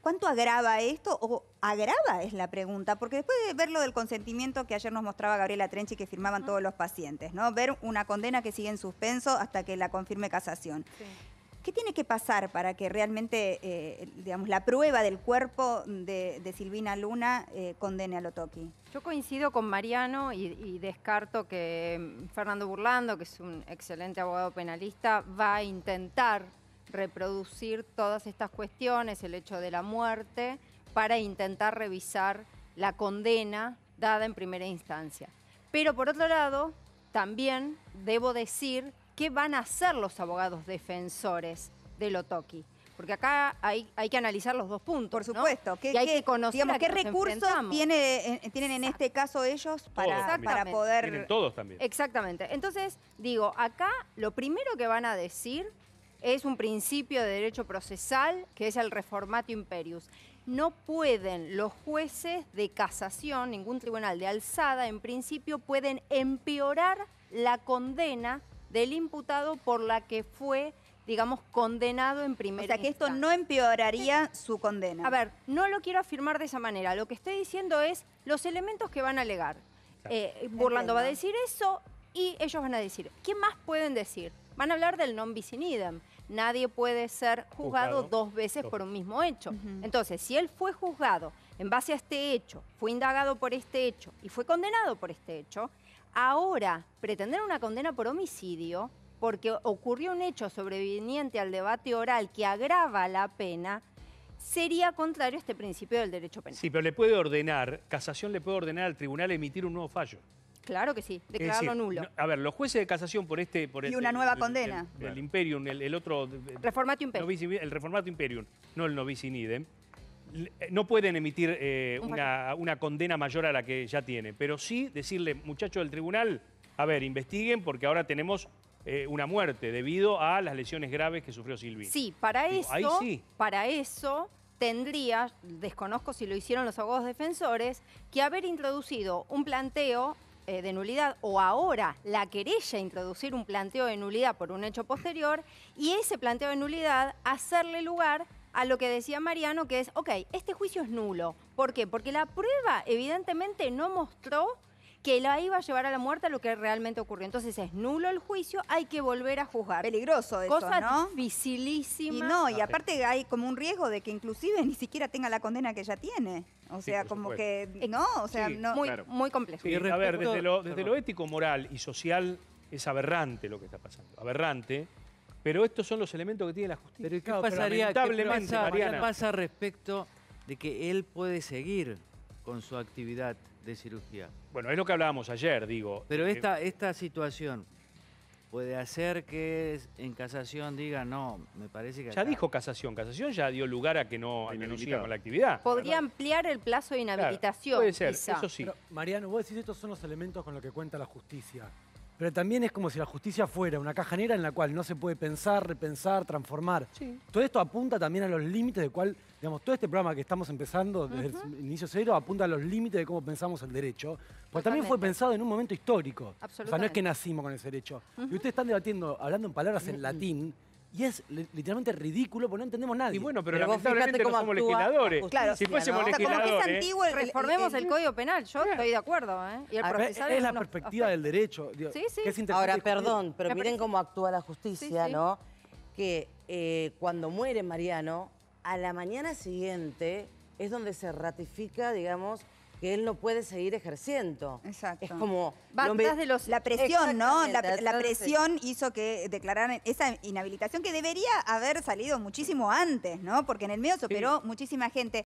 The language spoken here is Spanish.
¿cuánto agrava esto? ¿O agrava es la pregunta? Porque después de ver lo del consentimiento que ayer nos mostraba Gabriela Trenchi que firmaban todos los pacientes, ¿no? Ver una condena que sigue en suspenso hasta que la confirme casación. ¿Qué tiene que pasar para que realmente, eh, digamos, la prueba del cuerpo de, Silvina Luna eh, condene a Lotoki? Yo coincido con Mariano y, descarto que mm, Fernando Burlando, que es un excelente abogado penalista, va a intentar reproducir todas estas cuestiones, el hecho de la muerte, para intentar revisar la condena dada en primera instancia. Pero por otro lado, también debo decir qué van a hacer los abogados defensores de Lotoki. Porque acá hay, hay que analizar los dos puntos. Por supuesto. que hay que conocer qué recursos tiene, eh, eh, tienen en este caso ellos para, para poder. también. Exactamente. Entonces, digo, acá lo primero que van a decir es un principio de derecho procesal que es el reformatio imperius. No pueden los jueces de casación, ningún tribunal de alzada, en principio pueden empeorar la condena del imputado por la que fue digamos, condenado en primera O sea, que esto no empeoraría su condena. A ver, no lo quiero afirmar de esa manera. Lo que estoy diciendo es los elementos que van a alegar. Eh, Burlando va a decir eso y ellos van a decir, ¿qué más pueden decir? Van a hablar del non bis in nadie puede ser juzgado, dos veces por un mismo hecho. Entonces, si él fue juzgado en base a este hecho, fue indagado por este hecho y fue condenado por este hecho, ahora pretender una condena por homicidio, porque ocurrió un hecho sobreviniente al debate oral que agrava la pena, sería contrario a este principio del derecho penal. Sí, pero le puede ordenar, casación le puede ordenar al tribunal emitir un nuevo fallo. Claro que sí, declararlo nulo. a ver, los jueces de casación por este... Por y una nueva condena. El, imperium, el, otro... Reformato imperium. el reformato imperium, no el novici idem. Eh, no pueden emitir eh, una, condena mayor a la que ya tiene, pero sí decirle, muchachos del tribunal, a ver, investiguen porque ahora tenemos eh, una muerte debido a las lesiones graves que sufrió Silvio Sí, para eso... sí. Para eso tendría, desconozco si lo hicieron los abogados defensores, que haber introducido un planteo eh, de nulidad o ahora la querella introducir un planteo de nulidad por un hecho posterior y ese planteo de nulidad hacerle lugar a lo que decía Mariano, que es, ok, este juicio es nulo. ¿Por qué? Porque la prueba evidentemente no mostró que la iba a llevar a la muerte a lo que realmente ocurrió. Entonces es nulo el juicio, hay que volver a juzgar. Peligroso visilísimo. Cosa ¿no? Y no, y ah, aparte hay como un riesgo de que inclusive ni siquiera tenga la condena que ya tiene. O sea, como que, ¿no? O sea, no, muy, muy complejo. a ver, desde lo, ético, moral y social es aberrante lo que está pasando. Aberrante. Pero estos son los elementos que tiene la justicia. Pero ¿qué, pasaría, ¿qué pasa respecto de que él puede seguir? con su actividad de cirugía. Bueno, es lo que hablábamos ayer, digo. Pero eh, esta, esta situación puede hacer que en casación diga no, me parece que... Ya dijo casación, casación ya dio lugar a que no, a con la actividad. Podría ampliar el plazo de inhabilitación. puede ser, eso sí. Mariano, vos decís estos son los elementos con los que cuenta la justicia. Pero también es como si la justicia fuera una caja negra en la cual no se puede pensar, repensar, transformar. Todo esto apunta también a los límites de cuál, digamos, todo este programa que estamos empezando desde el inicio cero apunta a los límites de cómo pensamos el derecho. Porque también fue pensado en un momento histórico. O sea, no es que nacimos con ese derecho. Y ustedes están debatiendo, hablando en palabras en mm. latín, y es literalmente ridículo porque no entendemos nada Y bueno, pero, la lamentablemente no somos legisladores. Claro, si fuésemos legisladores. como que es antiguo, el, reformemos el, Código Penal. Yo estoy de acuerdo. ¿eh? es, la perspectiva del derecho. sí, sí. Ahora, perdón, pero miren cómo actúa la justicia, ¿no? Que eh, cuando muere Mariano, a la mañana siguiente es donde se ratifica, digamos, que él no puede seguir ejerciendo. Exacto. Es como... la presión, ¿no? La, presión hizo que declararan esa inhabilitación que debería haber salido muchísimo antes, ¿no? Porque en el medio se muchísima gente.